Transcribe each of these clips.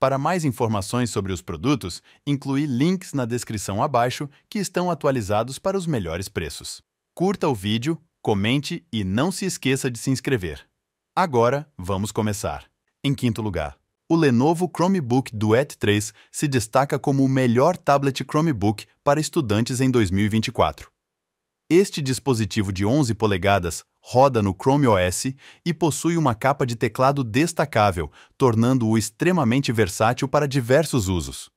Para mais informações sobre os produtos, inclui links na descrição abaixo que estão atualizados para os melhores preços. Curta o vídeo, comente e não se esqueça de se inscrever. Agora, vamos começar. Em quinto lugar, o Lenovo Chromebook Duet 3 se destaca como o melhor tablet Chromebook para estudantes em 2024. Este dispositivo de 11 polegadas roda no Chrome OS e possui uma capa de teclado destacável, tornando-o extremamente versátil para diversos usos.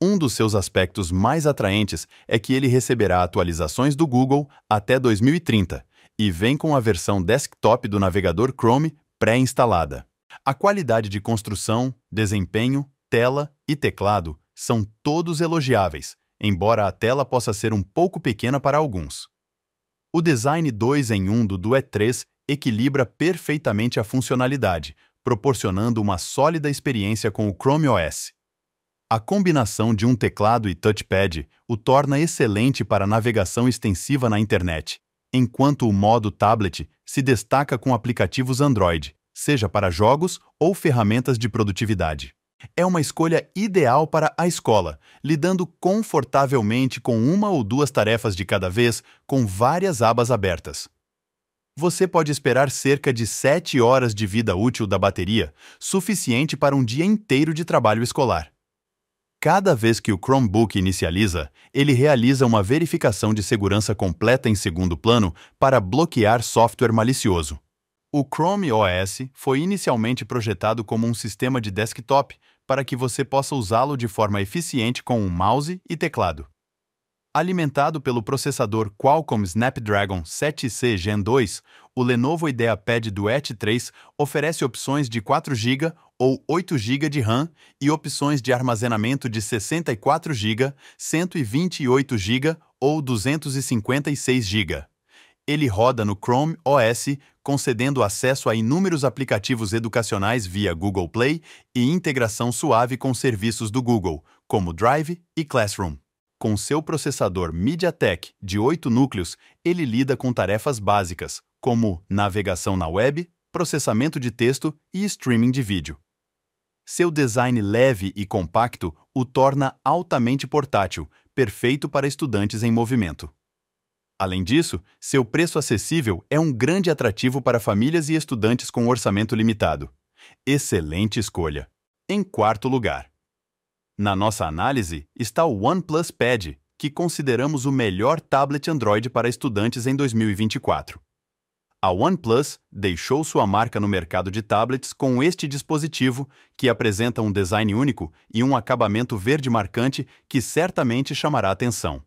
Um dos seus aspectos mais atraentes é que ele receberá atualizações do Google até 2030 e vem com a versão desktop do navegador Chrome pré-instalada. A qualidade de construção, desempenho, tela e teclado são todos elogiáveis, embora a tela possa ser um pouco pequena para alguns. O design 2 em 1 do DUE 3 equilibra perfeitamente a funcionalidade, proporcionando uma sólida experiência com o Chrome OS. A combinação de um teclado e touchpad o torna excelente para navegação extensiva na internet, enquanto o modo tablet se destaca com aplicativos Android, seja para jogos ou ferramentas de produtividade é uma escolha ideal para a escola, lidando confortavelmente com uma ou duas tarefas de cada vez, com várias abas abertas. Você pode esperar cerca de 7 horas de vida útil da bateria, suficiente para um dia inteiro de trabalho escolar. Cada vez que o Chromebook inicializa, ele realiza uma verificação de segurança completa em segundo plano para bloquear software malicioso. O Chrome OS foi inicialmente projetado como um sistema de desktop para que você possa usá-lo de forma eficiente com um mouse e teclado. Alimentado pelo processador Qualcomm Snapdragon 7C Gen 2, o Lenovo IdeaPad Duet 3 oferece opções de 4 GB ou 8 GB de RAM e opções de armazenamento de 64 GB, 128 GB ou 256 GB ele roda no Chrome OS, concedendo acesso a inúmeros aplicativos educacionais via Google Play e integração suave com serviços do Google, como Drive e Classroom. Com seu processador MediaTek de 8 núcleos, ele lida com tarefas básicas, como navegação na web, processamento de texto e streaming de vídeo. Seu design leve e compacto o torna altamente portátil, perfeito para estudantes em movimento. Além disso, seu preço acessível é um grande atrativo para famílias e estudantes com orçamento limitado. Excelente escolha! Em quarto lugar, na nossa análise está o OnePlus Pad, que consideramos o melhor tablet Android para estudantes em 2024. A OnePlus deixou sua marca no mercado de tablets com este dispositivo, que apresenta um design único e um acabamento verde marcante que certamente chamará atenção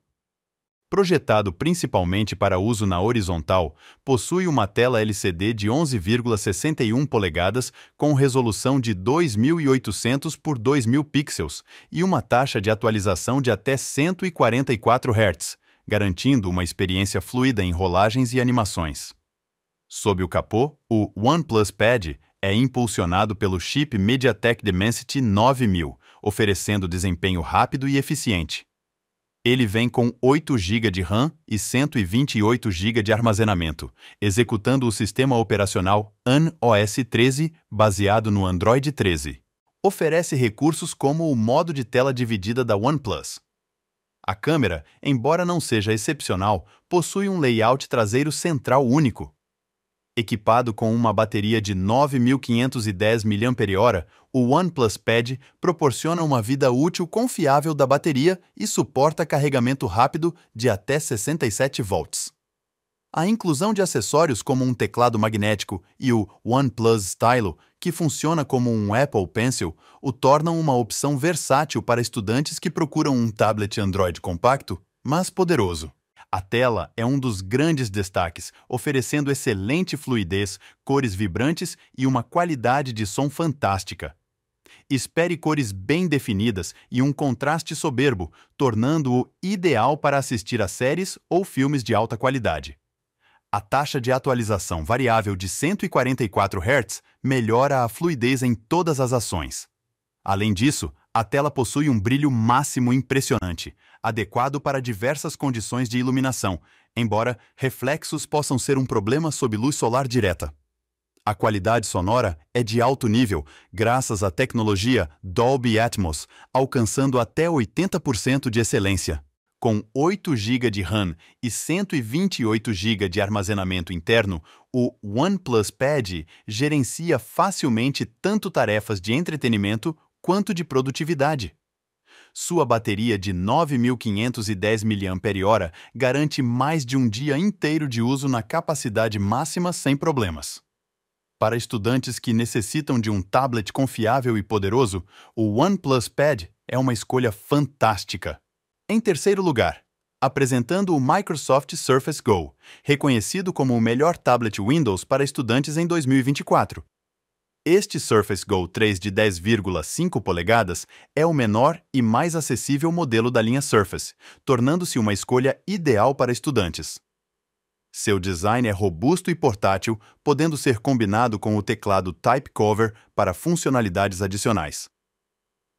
projetado principalmente para uso na horizontal, possui uma tela LCD de 11,61 polegadas com resolução de 2800 por 2000 pixels e uma taxa de atualização de até 144 Hz, garantindo uma experiência fluida em rolagens e animações. Sob o capô, o OnePlus Pad é impulsionado pelo chip MediaTek Dimensity 9000, oferecendo desempenho rápido e eficiente. Ele vem com 8 GB de RAM e 128 GB de armazenamento, executando o sistema operacional AN-OS 13, baseado no Android 13. Oferece recursos como o modo de tela dividida da OnePlus. A câmera, embora não seja excepcional, possui um layout traseiro central único, equipado com uma bateria de 9.510 mAh, o OnePlus Pad proporciona uma vida útil confiável da bateria e suporta carregamento rápido de até 67 volts. A inclusão de acessórios como um teclado magnético e o OnePlus Stylo, que funciona como um Apple Pencil, o tornam uma opção versátil para estudantes que procuram um tablet Android compacto, mas poderoso. A tela é um dos grandes destaques, oferecendo excelente fluidez, cores vibrantes e uma qualidade de som fantástica. Espere cores bem definidas e um contraste soberbo, tornando-o ideal para assistir a séries ou filmes de alta qualidade. A taxa de atualização variável de 144 Hz melhora a fluidez em todas as ações. Além disso, a tela possui um brilho máximo impressionante, adequado para diversas condições de iluminação, embora reflexos possam ser um problema sob luz solar direta. A qualidade sonora é de alto nível, graças à tecnologia Dolby Atmos, alcançando até 80% de excelência. Com 8 GB de RAM e 128 GB de armazenamento interno, o OnePlus Pad gerencia facilmente tanto tarefas de entretenimento quanto de produtividade. Sua bateria de 9.510 mAh garante mais de um dia inteiro de uso na capacidade máxima sem problemas. Para estudantes que necessitam de um tablet confiável e poderoso, o OnePlus Pad é uma escolha fantástica. Em terceiro lugar, apresentando o Microsoft Surface Go, reconhecido como o melhor tablet Windows para estudantes em 2024. Este Surface Go 3 de 10,5 polegadas é o menor e mais acessível modelo da linha Surface, tornando-se uma escolha ideal para estudantes. Seu design é robusto e portátil, podendo ser combinado com o teclado Type Cover para funcionalidades adicionais.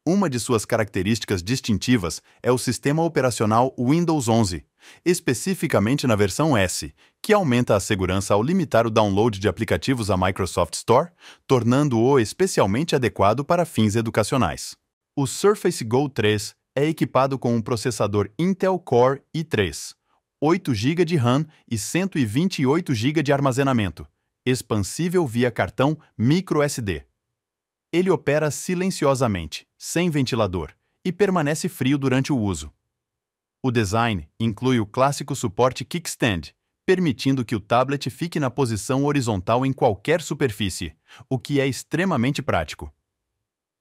Uma de suas características distintivas é o sistema operacional Windows 11, especificamente na versão S, que aumenta a segurança ao limitar o download de aplicativos à Microsoft Store, tornando-o especialmente adequado para fins educacionais. O Surface Go 3 é equipado com um processador Intel Core i3, 8 GB de RAM e 128 GB de armazenamento, expansível via cartão microSD. Ele opera silenciosamente, sem ventilador, e permanece frio durante o uso. O design inclui o clássico suporte kickstand, permitindo que o tablet fique na posição horizontal em qualquer superfície, o que é extremamente prático.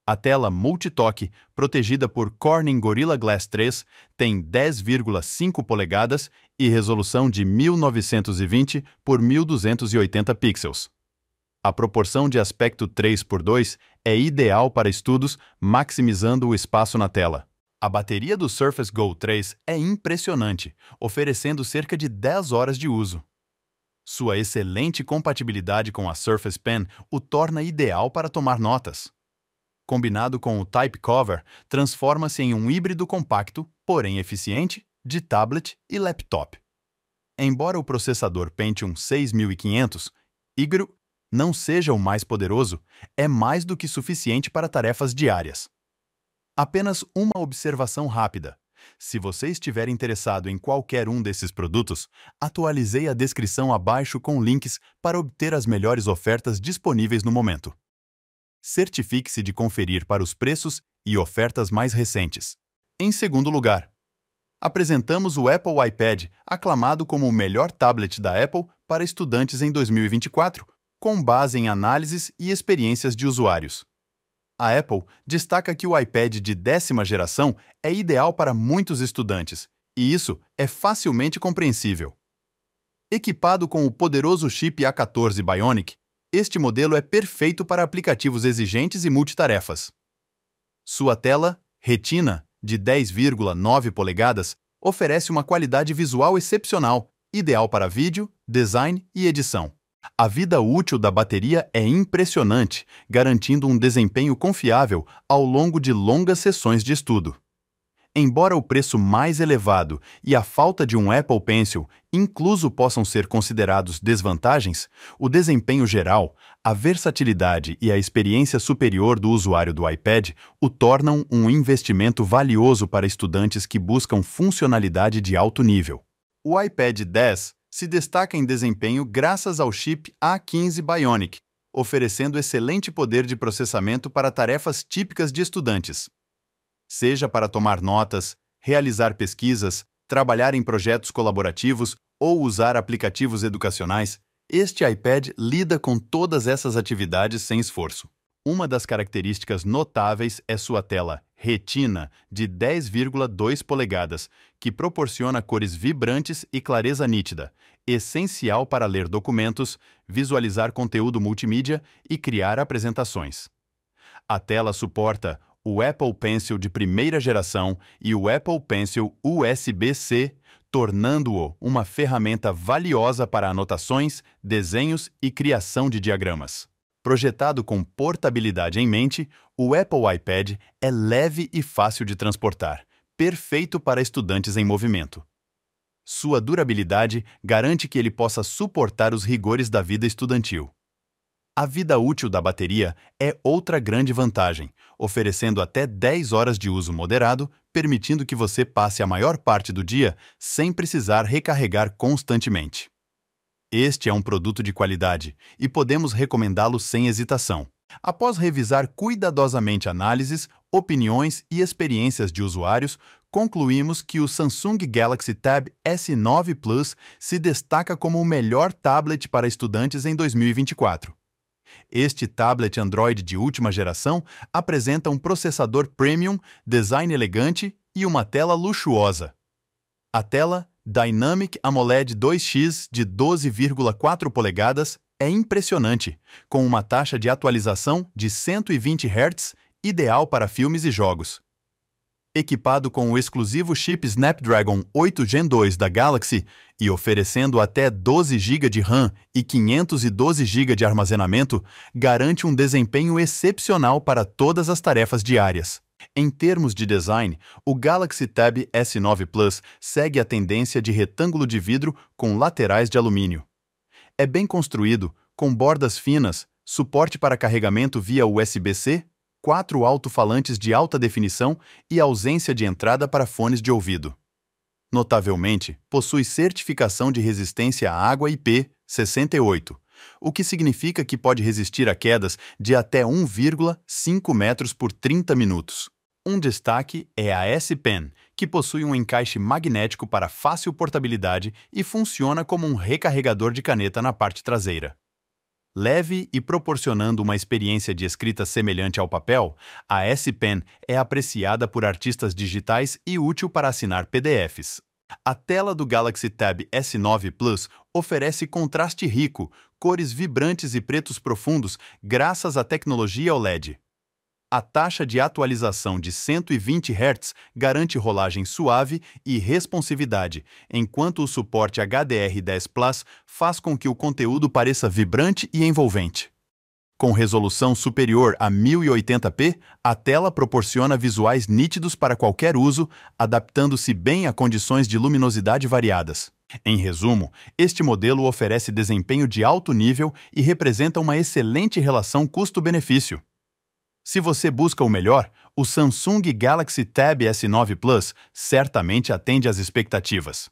A tela multitoque, protegida por Corning Gorilla Glass 3, tem 10,5 polegadas e resolução de 1920 por 1280 pixels. A proporção de aspecto 3 por 2 é ideal para estudos, maximizando o espaço na tela. A bateria do Surface Go 3 é impressionante, oferecendo cerca de 10 horas de uso. Sua excelente compatibilidade com a Surface Pen o torna ideal para tomar notas. Combinado com o Type Cover, transforma-se em um híbrido compacto, porém eficiente, de tablet e laptop. Embora o processador Pentium 6500, Igro não seja o mais poderoso, é mais do que suficiente para tarefas diárias. Apenas uma observação rápida. Se você estiver interessado em qualquer um desses produtos, atualizei a descrição abaixo com links para obter as melhores ofertas disponíveis no momento. Certifique-se de conferir para os preços e ofertas mais recentes. Em segundo lugar, apresentamos o Apple iPad, aclamado como o melhor tablet da Apple para estudantes em 2024, com base em análises e experiências de usuários. A Apple destaca que o iPad de décima geração é ideal para muitos estudantes, e isso é facilmente compreensível. Equipado com o poderoso chip A14 Bionic, este modelo é perfeito para aplicativos exigentes e multitarefas. Sua tela, Retina, de 10,9 polegadas, oferece uma qualidade visual excepcional, ideal para vídeo, design e edição. A vida útil da bateria é impressionante, garantindo um desempenho confiável ao longo de longas sessões de estudo. Embora o preço mais elevado e a falta de um Apple Pencil incluso possam ser considerados desvantagens, o desempenho geral, a versatilidade e a experiência superior do usuário do iPad o tornam um investimento valioso para estudantes que buscam funcionalidade de alto nível. O iPad 10 se destaca em desempenho graças ao chip A15 Bionic, oferecendo excelente poder de processamento para tarefas típicas de estudantes. Seja para tomar notas, realizar pesquisas, trabalhar em projetos colaborativos ou usar aplicativos educacionais, este iPad lida com todas essas atividades sem esforço. Uma das características notáveis é sua tela retina de 10,2 polegadas, que proporciona cores vibrantes e clareza nítida, essencial para ler documentos, visualizar conteúdo multimídia e criar apresentações. A tela suporta o Apple Pencil de primeira geração e o Apple Pencil USB-C, tornando-o uma ferramenta valiosa para anotações, desenhos e criação de diagramas. Projetado com portabilidade em mente, o Apple iPad é leve e fácil de transportar, perfeito para estudantes em movimento. Sua durabilidade garante que ele possa suportar os rigores da vida estudantil. A vida útil da bateria é outra grande vantagem, oferecendo até 10 horas de uso moderado, permitindo que você passe a maior parte do dia sem precisar recarregar constantemente. Este é um produto de qualidade e podemos recomendá-lo sem hesitação. Após revisar cuidadosamente análises, opiniões e experiências de usuários, concluímos que o Samsung Galaxy Tab S9 Plus se destaca como o melhor tablet para estudantes em 2024. Este tablet Android de última geração apresenta um processador premium, design elegante e uma tela luxuosa. A tela Dynamic AMOLED 2X de 12,4 polegadas é impressionante, com uma taxa de atualização de 120 Hz, ideal para filmes e jogos. Equipado com o exclusivo chip Snapdragon 8 Gen 2 da Galaxy e oferecendo até 12 GB de RAM e 512 GB de armazenamento, garante um desempenho excepcional para todas as tarefas diárias. Em termos de design, o Galaxy Tab S9 Plus segue a tendência de retângulo de vidro com laterais de alumínio. É bem construído, com bordas finas, suporte para carregamento via USB-C, quatro alto-falantes de alta definição e ausência de entrada para fones de ouvido. Notavelmente, possui certificação de resistência à água IP68, o que significa que pode resistir a quedas de até 1,5 metros por 30 minutos. Um destaque é a S Pen, que possui um encaixe magnético para fácil portabilidade e funciona como um recarregador de caneta na parte traseira. Leve e proporcionando uma experiência de escrita semelhante ao papel, a S Pen é apreciada por artistas digitais e útil para assinar PDFs. A tela do Galaxy Tab S9 Plus oferece contraste rico, cores vibrantes e pretos profundos graças à tecnologia OLED. A taxa de atualização de 120 Hz garante rolagem suave e responsividade, enquanto o suporte HDR10 Plus faz com que o conteúdo pareça vibrante e envolvente. Com resolução superior a 1080p, a tela proporciona visuais nítidos para qualquer uso, adaptando-se bem a condições de luminosidade variadas. Em resumo, este modelo oferece desempenho de alto nível e representa uma excelente relação custo-benefício. Se você busca o melhor, o Samsung Galaxy Tab S9 Plus certamente atende às expectativas.